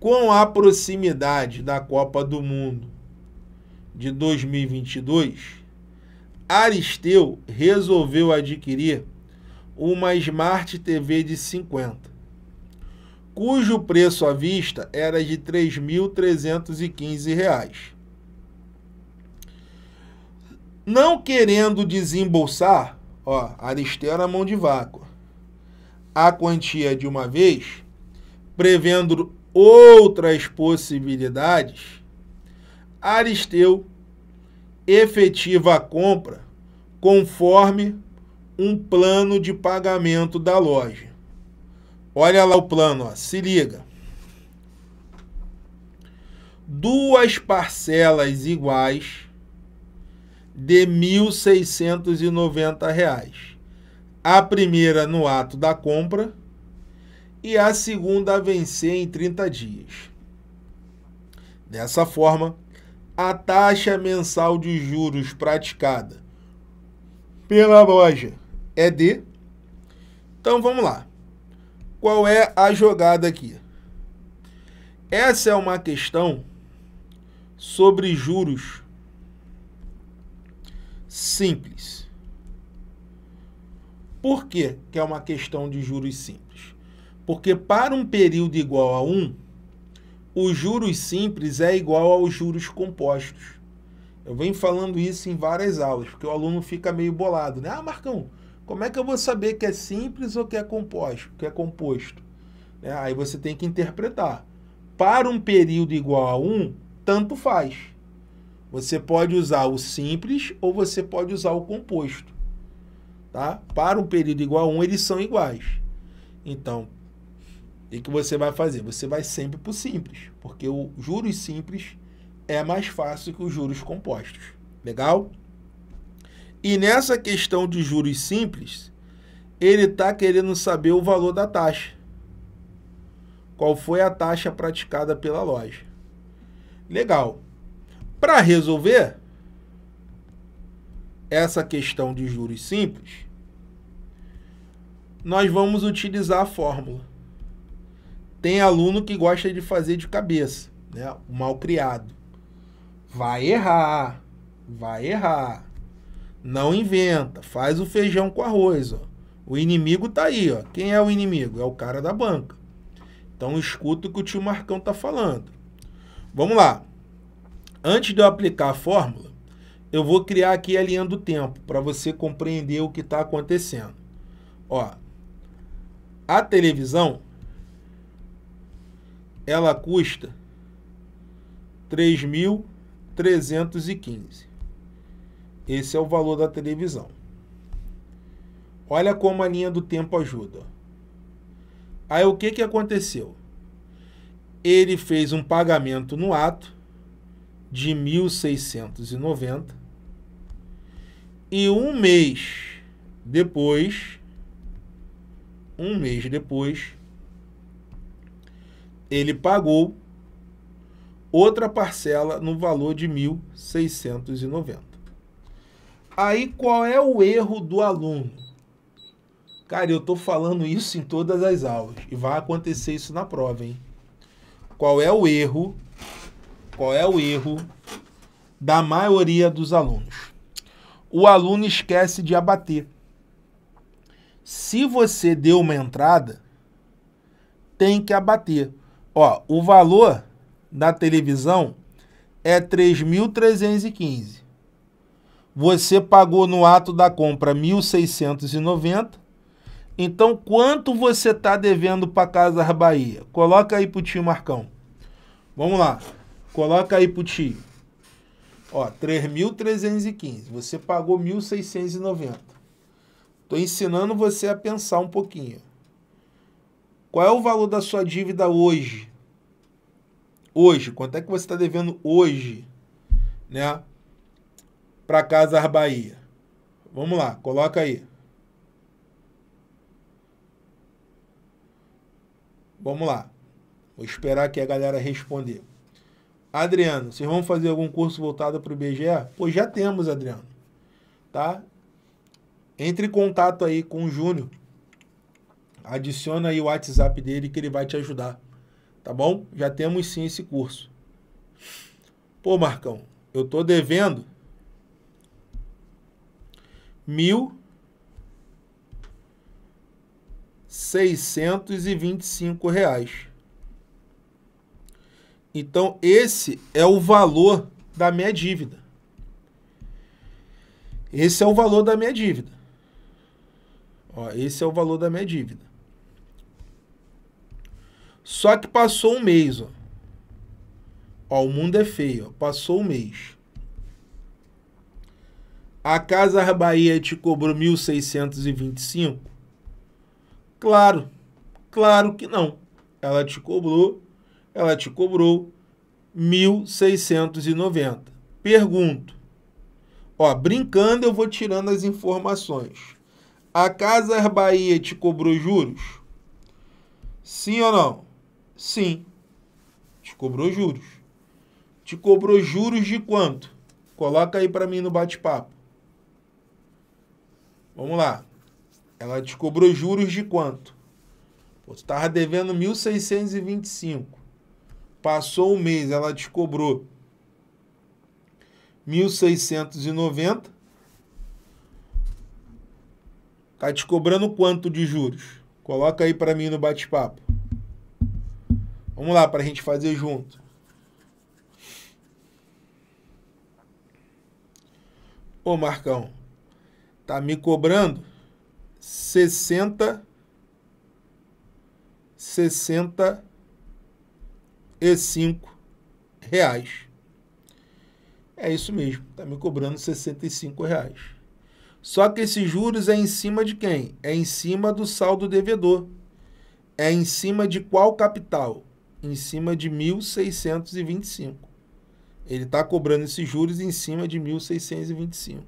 com a proximidade da Copa do Mundo de 2022, Aristeu resolveu adquirir uma Smart TV de 50, cujo preço à vista era de R$ 3.315. Não querendo desembolsar, ó, Aristeu era mão de vácuo, a quantia de uma vez, prevendo outras possibilidades, Aristeu efetiva a compra conforme um plano de pagamento da loja. Olha lá o plano, ó, se liga. Duas parcelas iguais de R$ 1.690. A primeira no ato da compra e a segunda a vencer em 30 dias. Dessa forma, a taxa mensal de juros praticada pela loja é de. Então vamos lá. Qual é a jogada aqui? Essa é uma questão sobre juros simples. Por que, que é uma questão de juros simples? Porque para um período igual a 1, os juros simples é igual aos juros compostos. Eu venho falando isso em várias aulas, porque o aluno fica meio bolado, né? Ah, Marcão, como é que eu vou saber que é simples ou que é composto? Que é composto? Né? Aí você tem que interpretar. Para um período igual a 1, tanto faz. Você pode usar o simples ou você pode usar o composto. Tá? Para um período igual a 1, eles são iguais. Então, e que você vai fazer? Você vai sempre para o simples, porque o juros simples é mais fácil que os juros compostos. Legal? E nessa questão de juros simples, ele está querendo saber o valor da taxa. Qual foi a taxa praticada pela loja? Legal. Para resolver essa questão de juros simples, nós vamos utilizar a fórmula. Tem aluno que gosta de fazer de cabeça, né? O mal criado. Vai errar, vai errar. Não inventa, faz o feijão com arroz, ó. O inimigo tá aí, ó. Quem é o inimigo? É o cara da banca. Então escuta o que o tio Marcão tá falando. Vamos lá. Antes de eu aplicar a fórmula, eu vou criar aqui a linha do tempo para você compreender o que está acontecendo. Ó, a televisão ela custa 3.315. Esse é o valor da televisão. Olha como a linha do tempo ajuda. Aí o que, que aconteceu? Ele fez um pagamento no ato de 1.690 e um mês depois, um mês depois, ele pagou outra parcela no valor de 1.690. Aí qual é o erro do aluno? Cara, eu tô falando isso em todas as aulas e vai acontecer isso na prova, hein? Qual é o erro? Qual é o erro da maioria dos alunos? O aluno esquece de abater. Se você deu uma entrada, tem que abater. Ó, o valor da televisão é 3.315. Você pagou no ato da compra 1.690. Então, quanto você está devendo para Casa Bahia? Coloca aí o tio Marcão. Vamos lá. Coloca aí o tio. Ó, 3.315. Você pagou 1.690. Tô ensinando você a pensar um pouquinho. Qual é o valor da sua dívida hoje? hoje, quanto é que você está devendo hoje, né? Para Casas Bahia. Vamos lá, coloca aí. Vamos lá. Vou esperar que a galera responder. Adriano, vocês vão fazer algum curso voltado para o IBGE? Pois já temos, Adriano. Tá? Entre em contato aí com o Júnior. Adiciona aí o WhatsApp dele que ele vai te ajudar. Tá bom? Já temos sim esse curso. Pô, Marcão, eu tô devendo mil seiscentos e vinte e cinco reais. Então esse é o valor da minha dívida. Esse é o valor da minha dívida. Ó, esse é o valor da minha dívida. Só que passou um mês, ó. ó o mundo é feio, ó. passou um mês. A Casa Bahia te cobrou 1.625? Claro, claro que não. Ela te cobrou, ela te cobrou 1.690. Pergunto. Ó, brincando eu vou tirando as informações. A Casa Bahia te cobrou juros? Sim ou não? Sim. Te cobrou juros. Te cobrou juros de quanto? Coloca aí para mim no bate-papo. Vamos lá. Ela te cobrou juros de quanto? Pô, tu tava devendo 1.625. Passou um mês, ela te cobrou 1.690. Tá te cobrando quanto de juros? Coloca aí para mim no bate-papo. Vamos lá para a gente fazer junto. Ô Marcão, tá me cobrando 60 65 reais. É isso mesmo, tá me cobrando 65 reais. Só que esses juros é em cima de quem? É em cima do saldo devedor. É em cima de qual capital? em cima de 1.625. Ele está cobrando esses juros em cima de 1.625.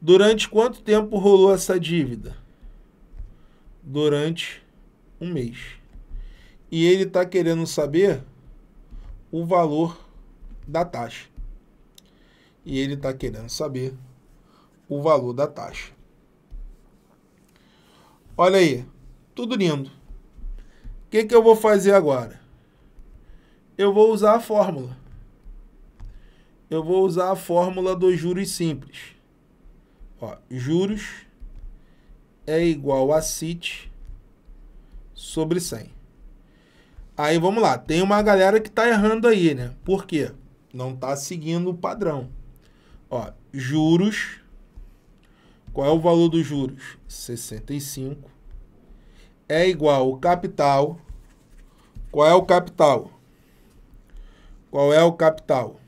Durante quanto tempo rolou essa dívida? Durante um mês. E ele está querendo saber o valor da taxa. E ele está querendo saber o valor da taxa. Olha aí, tudo lindo que, que eu vou fazer agora? Eu vou usar a fórmula. Eu vou usar a fórmula dos juros simples. Ó, juros é igual a CIT sobre 100. Aí vamos lá, tem uma galera que está errando aí, né? Por quê? Não está seguindo o padrão. Ó, juros, qual é o valor dos juros? 65 é igual o capital. Qual é o capital? Qual é o capital?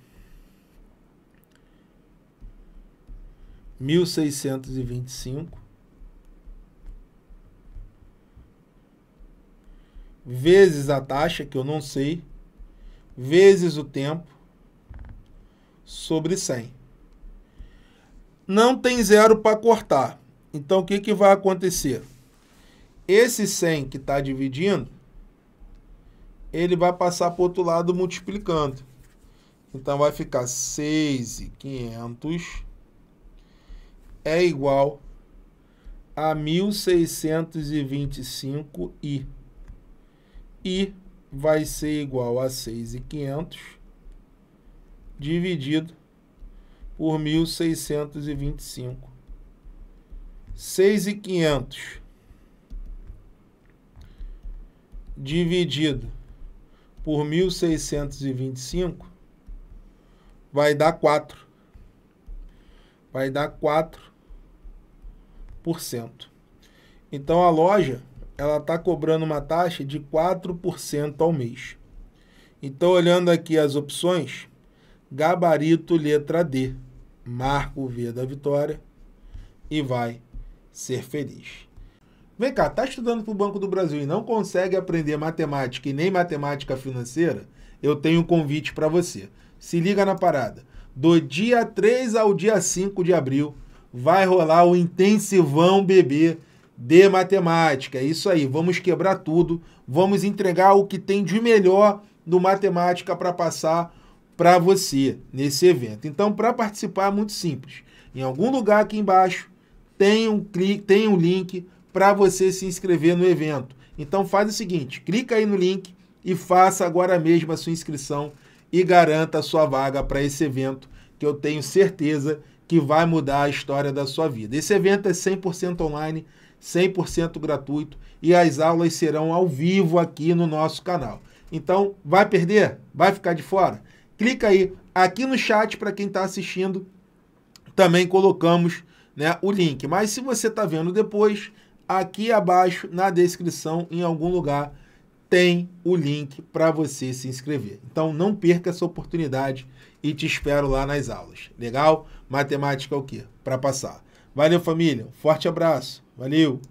1625 vezes a taxa, que eu não sei, vezes o tempo sobre 100. Não tem zero para cortar. Então o que, que vai acontecer? Esse 100 que está dividindo, ele vai passar para o outro lado multiplicando. Então, vai ficar 6,500 é igual a 1.625i. I vai ser igual a 6,500 dividido por 1.625. 6,500 dividido por 1.625 vai dar 4. Vai dar 4%. Então a loja ela está cobrando uma taxa de 4% ao mês. Então, olhando aqui as opções, gabarito letra D, Marco o V da vitória e vai ser feliz. Vem cá, tá estudando para o Banco do Brasil e não consegue aprender matemática e nem matemática financeira? Eu tenho um convite para você. Se liga na parada. Do dia 3 ao dia 5 de abril vai rolar o intensivão bebê de matemática. É isso aí, vamos quebrar tudo, vamos entregar o que tem de melhor no matemática para passar para você nesse evento. Então, para participar é muito simples. Em algum lugar aqui embaixo tem um clique, tem um link para você se inscrever no evento. Então faz o seguinte, clica aí no link e faça agora mesmo a sua inscrição e garanta a sua vaga para esse evento que eu tenho certeza que vai mudar a história da sua vida. Esse evento é 100% online, 100% gratuito e as aulas serão ao vivo aqui no nosso canal. Então, vai perder? Vai ficar de fora? Clica aí aqui no chat para quem está assistindo. Também colocamos né, o link. Mas se você está vendo depois, aqui abaixo na descrição, em algum lugar, tem o link para você se inscrever. Então não perca essa oportunidade e te espero lá nas aulas. Legal? Matemática é o quê? Para passar. Valeu, família. forte abraço. Valeu.